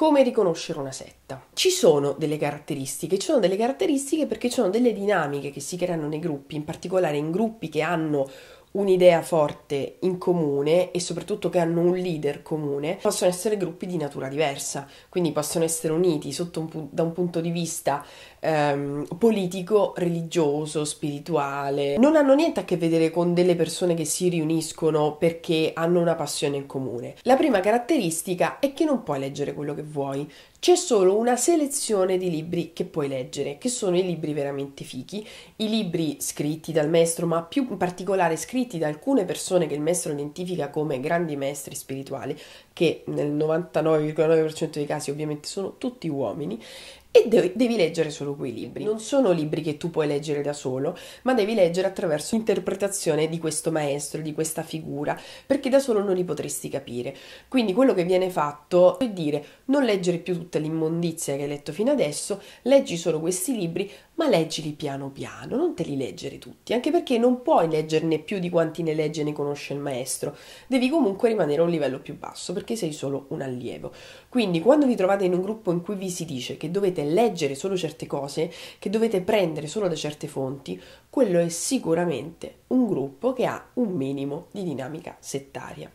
Come riconoscere una setta? Ci sono delle caratteristiche, ci sono delle caratteristiche perché ci sono delle dinamiche che si creano nei gruppi, in particolare in gruppi che hanno un'idea forte in comune e soprattutto che hanno un leader comune, possono essere gruppi di natura diversa, quindi possono essere uniti un pu- da un punto di vista ehm, politico, religioso, spirituale. Non hanno niente a che vedere con delle persone che si riuniscono perché hanno una passione in comune. La prima caratteristica è che non puoi leggere quello che vuoi. C'è solo una selezione di libri che puoi leggere, che sono i libri veramente fichi, i libri scritti dal maestro, ma più in particolare scritti da alcune persone che il maestro identifica come grandi maestri spirituali, che nel 99,9% dei casi ovviamente sono tutti uomini, e de- devi leggere solo quei libri. Non sono libri che tu puoi leggere da solo, ma devi leggere attraverso l'interpretazione di questo maestro, di questa figura, perché da solo non li potresti capire. Quindi quello che viene fatto è dire non leggere più tutta l'immondizia che hai letto fino adesso, leggi solo questi libri, ma leggili piano piano, non te li leggere tutti, anche perché non puoi leggerne più di quanti ne legge e ne conosce il maestro, devi comunque rimanere a un livello più basso perché sei solo un allievo. Quindi quando vi trovate in un gruppo in cui vi si dice che dovete leggere solo certe cose, che dovete prendere solo da certe fonti, quello è sicuramente un gruppo che ha un minimo di dinamica settaria.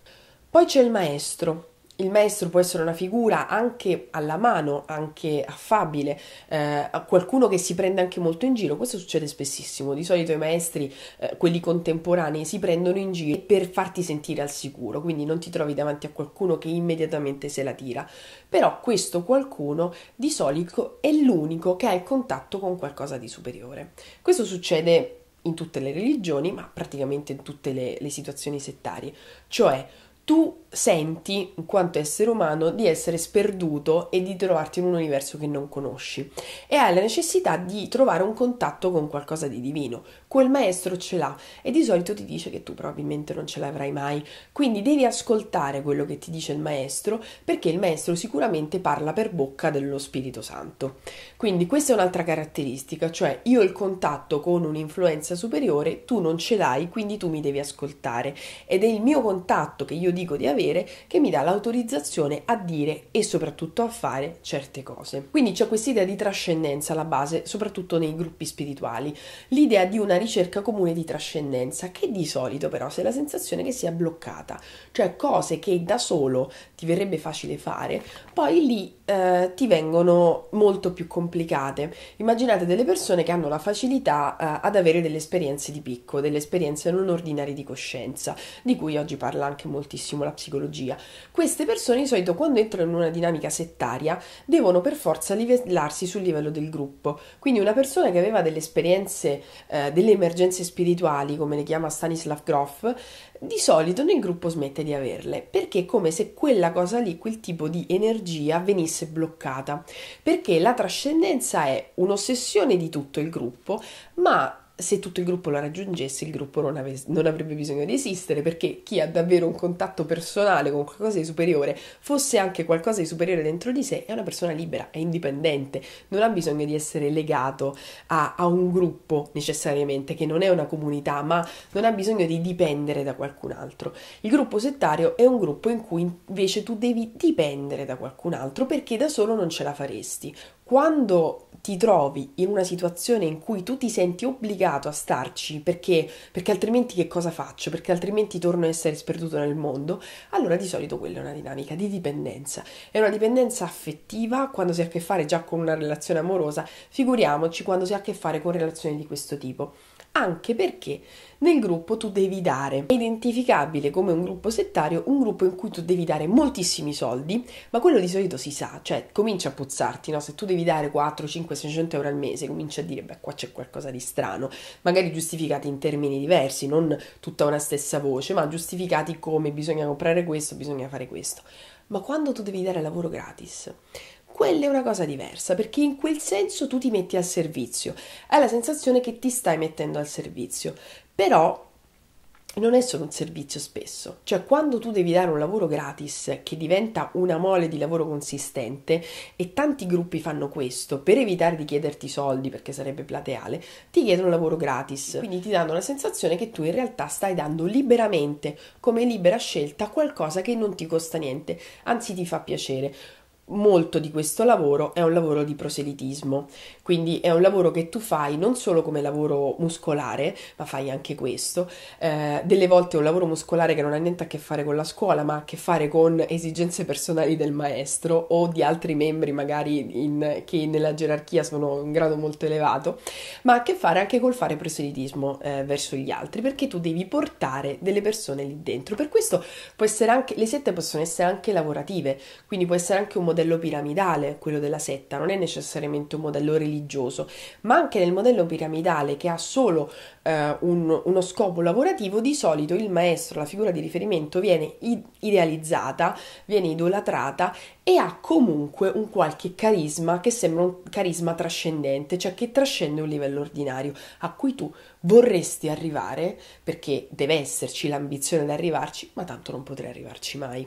Poi c'è il maestro, il maestro può essere una figura anche alla mano, anche affabile, eh, qualcuno che si prende anche molto in giro. Questo succede spessissimo. Di solito i maestri, eh, quelli contemporanei, si prendono in giro per farti sentire al sicuro, quindi non ti trovi davanti a qualcuno che immediatamente se la tira. Però questo qualcuno di solito è l'unico che ha il contatto con qualcosa di superiore. Questo succede in tutte le religioni, ma praticamente in tutte le, le situazioni settarie. Cioè, tu senti, in quanto essere umano, di essere sperduto e di trovarti in un universo che non conosci e hai la necessità di trovare un contatto con qualcosa di divino quel maestro ce l'ha e di solito ti dice che tu probabilmente non ce l'avrai mai. Quindi devi ascoltare quello che ti dice il maestro perché il maestro sicuramente parla per bocca dello Spirito Santo. Quindi questa è un'altra caratteristica, cioè io ho il contatto con un'influenza superiore, tu non ce l'hai, quindi tu mi devi ascoltare ed è il mio contatto che io dico di avere che mi dà l'autorizzazione a dire e soprattutto a fare certe cose. Quindi c'è questa idea di trascendenza alla base, soprattutto nei gruppi spirituali, l'idea di una ricerca comune di trascendenza, che di solito però si la sensazione che sia bloccata, cioè cose che da solo ti verrebbe facile fare, poi lì eh, ti vengono molto più complicate. Immaginate delle persone che hanno la facilità eh, ad avere delle esperienze di picco, delle esperienze non ordinarie di coscienza, di cui oggi parla anche moltissimo la psicologia. Queste persone di solito quando entrano in una dinamica settaria devono per forza livellarsi sul livello del gruppo, quindi una persona che aveva delle esperienze, eh, delle emergenze spirituali, come le chiama Stanislav Grof, di solito nel gruppo smette di averle, perché è come se quella cosa lì, quel tipo di energia venisse bloccata, perché la trascendenza è un'ossessione di tutto il gruppo, ma se tutto il gruppo la raggiungesse, il gruppo non, ave- non, avrebbe bisogno di esistere perché chi ha davvero un contatto personale con qualcosa di superiore, fosse anche qualcosa di superiore dentro di sé, è una persona libera, è indipendente, non ha bisogno di essere legato a, a un gruppo necessariamente, che non è una comunità, ma non ha bisogno di dipendere da qualcun altro. Il gruppo settario è un gruppo in cui invece tu devi dipendere da qualcun altro perché da solo non ce la faresti quando ti trovi in una situazione in cui tu ti senti obbligato a starci perché, perché altrimenti che cosa faccio? Perché altrimenti torno a essere sperduto nel mondo, allora di solito quella è una dinamica di dipendenza. È una dipendenza affettiva quando si ha a che fare già con una relazione amorosa, figuriamoci quando si ha a che fare con relazioni di questo tipo anche perché nel gruppo tu devi dare. È identificabile come un gruppo settario un gruppo in cui tu devi dare moltissimi soldi, ma quello di solito si sa, cioè comincia a puzzarti, no? Se tu devi dare 4, 5, 600 euro al mese, comincia a dire, beh, qua c'è qualcosa di strano, magari giustificati in termini diversi, non tutta una stessa voce, ma giustificati come bisogna comprare questo, bisogna fare questo. Ma quando tu devi dare lavoro gratis, quella è una cosa diversa perché in quel senso tu ti metti al servizio, hai la sensazione che ti stai mettendo al servizio, però non è solo un servizio spesso, cioè quando tu devi dare un lavoro gratis che diventa una mole di lavoro consistente e tanti gruppi fanno questo per evitare di chiederti soldi perché sarebbe plateale, ti chiedono lavoro gratis, quindi ti danno la sensazione che tu in realtà stai dando liberamente, come libera scelta, qualcosa che non ti costa niente, anzi ti fa piacere molto di questo lavoro è un lavoro di proselitismo, quindi è un lavoro che tu fai non solo come lavoro muscolare, ma fai anche questo, eh, delle volte è un lavoro muscolare che non ha niente a che fare con la scuola, ma ha a che fare con esigenze personali del maestro o di altri membri magari in, che nella gerarchia sono in grado molto elevato, ma ha a che fare anche col fare proselitismo eh, verso gli altri, perché tu devi portare delle persone lì dentro. Per questo può essere anche, le sette possono essere anche lavorative, quindi può essere anche un modello modello piramidale, quello della setta, non è necessariamente un modello religioso, ma anche nel modello piramidale che ha solo eh, un, uno scopo lavorativo, di solito il maestro, la figura di riferimento viene idealizzata, viene idolatrata e ha comunque un qualche carisma che sembra un carisma trascendente, cioè che trascende un livello ordinario a cui tu vorresti arrivare perché deve esserci l'ambizione di arrivarci, ma tanto non potrai arrivarci mai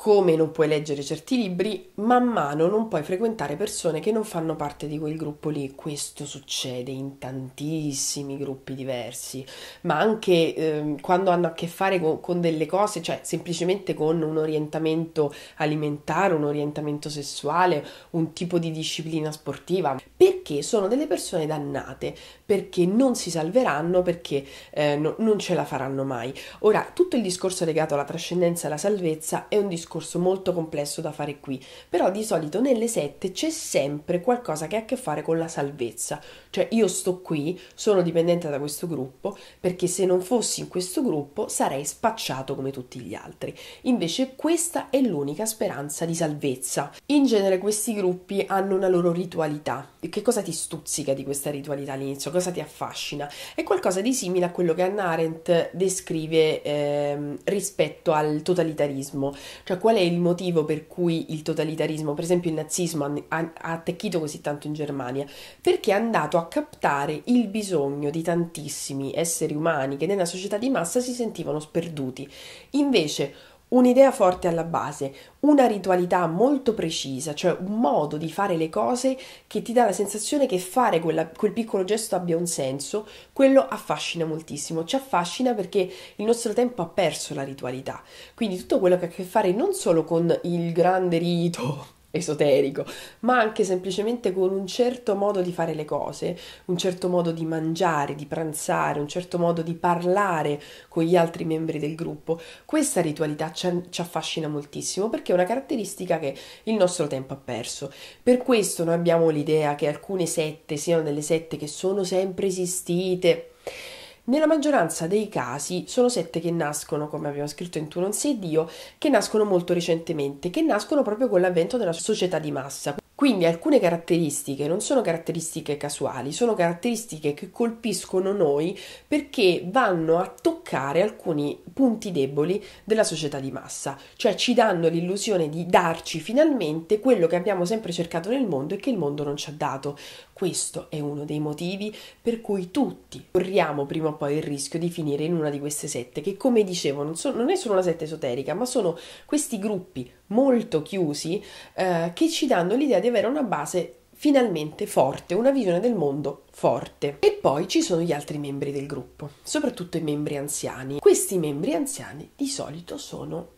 come non puoi leggere certi libri, man mano non puoi frequentare persone che non fanno parte di quel gruppo lì. Questo succede in tantissimi gruppi diversi, ma anche ehm, quando hanno a che fare con, con, delle cose, cioè semplicemente con un orientamento alimentare, un orientamento sessuale, un tipo di disciplina sportiva, perché sono delle persone dannate, perché non si salveranno, perché eh, no, non ce la faranno mai. Ora, tutto il discorso legato alla trascendenza e alla salvezza è un discorso discorso molto complesso da fare qui, però di solito nelle sette c'è sempre qualcosa che ha a che fare con la salvezza, cioè io sto qui, sono dipendente da questo gruppo, perché se non fossi in questo gruppo sarei spacciato come tutti gli altri. Invece questa è l'unica speranza di salvezza. In genere questi gruppi hanno una loro ritualità. Che cosa ti stuzzica di questa ritualità all'inizio? Cosa ti affascina? È qualcosa di simile a quello che Anna Arendt descrive eh, rispetto al totalitarismo, cioè qual è il motivo per cui il totalitarismo, per esempio il nazismo, ha, attecchito così tanto in Germania? Perché è andato a captare il bisogno di tantissimi esseri umani che nella società di massa si sentivano sperduti. Invece un'idea forte alla base, una ritualità molto precisa, cioè un modo di fare le cose che ti dà la sensazione che fare quella, quel piccolo gesto abbia un senso, quello affascina moltissimo, ci affascina perché il nostro tempo ha perso la ritualità. Quindi tutto quello che ha a che fare non solo con il grande rito, esoterico, ma anche semplicemente con un certo modo di fare le cose, un certo modo di mangiare, di pranzare, un certo modo di parlare con gli altri membri del gruppo. Questa ritualità ci, affascina moltissimo perché è una caratteristica che il nostro tempo ha perso. Per questo noi abbiamo l'idea che alcune sette siano delle sette che sono sempre esistite nella maggioranza dei casi sono sette che nascono, come abbiamo scritto in Tu non sei Dio, che nascono molto recentemente, che nascono proprio con l'avvento della società di massa. Quindi alcune caratteristiche non sono caratteristiche casuali, sono caratteristiche che colpiscono noi perché vanno a toccare alcuni punti deboli della società di massa, cioè ci danno l'illusione di darci finalmente quello che abbiamo sempre cercato nel mondo e che il mondo non ci ha dato. Questo è uno dei motivi per cui tutti corriamo prima o poi il rischio di finire in una di queste sette, che come dicevo non, so, non è solo una setta esoterica, ma sono questi gruppi molto chiusi eh, che ci danno l'idea di avere una base finalmente forte, una visione del mondo forte. E poi ci sono gli altri membri del gruppo, soprattutto i membri anziani. Questi membri anziani di solito sono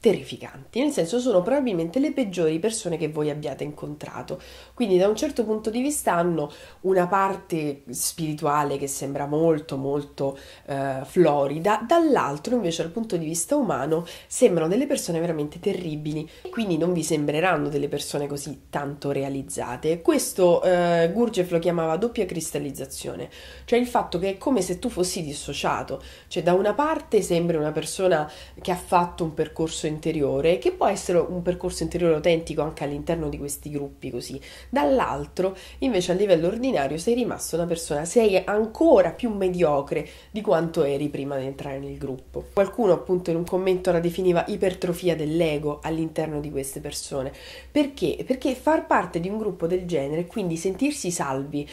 terrificanti, nel senso sono probabilmente le peggiori persone che voi abbiate incontrato. Quindi da un certo punto di vista hanno una parte spirituale che sembra molto molto eh, florida, dall'altro invece dal punto di vista umano sembrano delle persone veramente terribili, quindi non vi sembreranno delle persone così tanto realizzate. Questo eh, Gurgef lo chiamava doppia cristallizzazione, cioè il fatto che è come se tu fossi dissociato, cioè da una parte sembri una persona che ha fatto un percorso interiore, che può essere un percorso interiore autentico anche all'interno di questi gruppi così, dall'altro invece a livello ordinario sei rimasto una persona, sei ancora più mediocre di quanto eri prima di entrare nel gruppo. Qualcuno appunto in un commento la definiva ipertrofia dell'ego all'interno di queste persone. Perché? Perché far parte di un gruppo del genere, quindi sentirsi salvi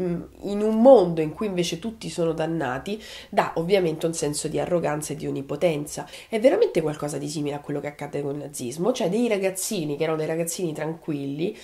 mm, in un mondo in cui invece tutti sono dannati, dà ovviamente un senso di arroganza e di onnipotenza. È veramente qualcosa di simile simile a quello che accadde con il nazismo, cioè dei ragazzini che erano dei ragazzini tranquilli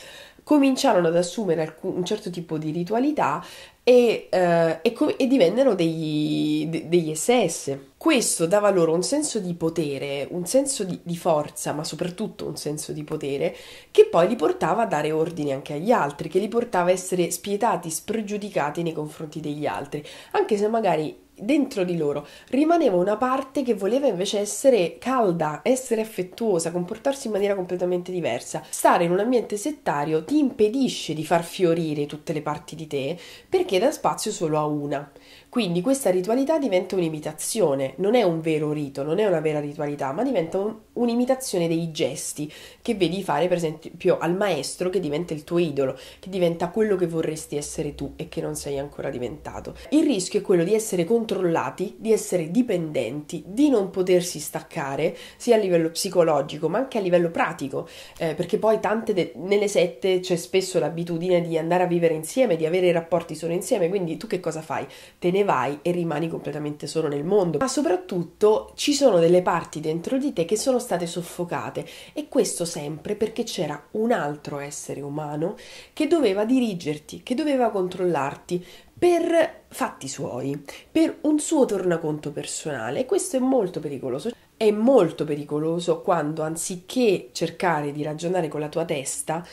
cominciarono ad assumere alcun, un certo tipo di ritualità e, eh, e, com- e divennero degli, de- degli, SS. Questo dava loro un senso di potere, un senso di, di, forza, ma soprattutto un senso di potere che poi li portava a dare ordini anche agli altri, che li portava a essere spietati, spregiudicati nei confronti degli altri, anche se magari dentro di loro rimaneva una parte che voleva invece essere calda, essere affettuosa, comportarsi in maniera completamente diversa. Stare in un ambiente settario ti impedisce di far fiorire tutte le parti di te perché dà spazio solo a una. Quindi questa ritualità diventa un'imitazione, non è un vero rito, non è una vera ritualità, ma diventa un, un'imitazione dei gesti che vedi fare per esempio al maestro che diventa il tuo idolo, che diventa quello che vorresti essere tu e che non sei ancora diventato. Il rischio è quello di essere controllati, di essere dipendenti, di non potersi staccare sia a livello psicologico ma anche a livello pratico, eh, perché poi tante de- nelle sette c'è spesso l'abitudine di andare a vivere insieme, di avere rapporti solo insieme, quindi tu che cosa fai? Te ne vai e rimani completamente solo nel mondo, ma soprattutto ci sono delle parti dentro di te che sono state soffocate e questo sempre perché c'era un altro essere umano che doveva dirigerti, che doveva controllarti per fatti suoi, per un suo tornaconto personale e questo è molto pericoloso. È molto pericoloso quando anziché cercare di ragionare con la tua testa,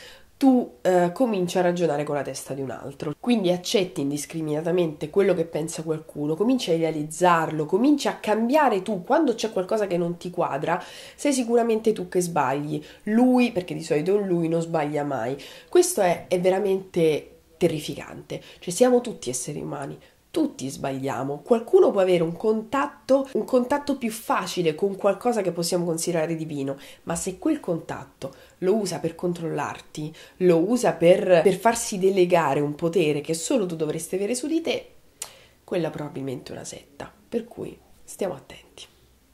tu eh, cominci a ragionare con la testa di un altro. Quindi accetti indiscriminatamente quello che pensa qualcuno, cominci a idealizzarlo, cominci a cambiare tu. Quando c'è qualcosa che non ti quadra, sei sicuramente tu che sbagli. Lui, perché di solito lui non sbaglia mai. Questo è, è veramente terrificante. Cioè siamo tutti esseri umani, tutti sbagliamo, qualcuno può avere un contatto, un contatto più facile con qualcosa che possiamo considerare divino, ma se quel contatto lo usa per controllarti, lo usa per, per farsi delegare un potere che solo tu dovresti avere su di te, quella è probabilmente una setta, per cui stiamo attenti.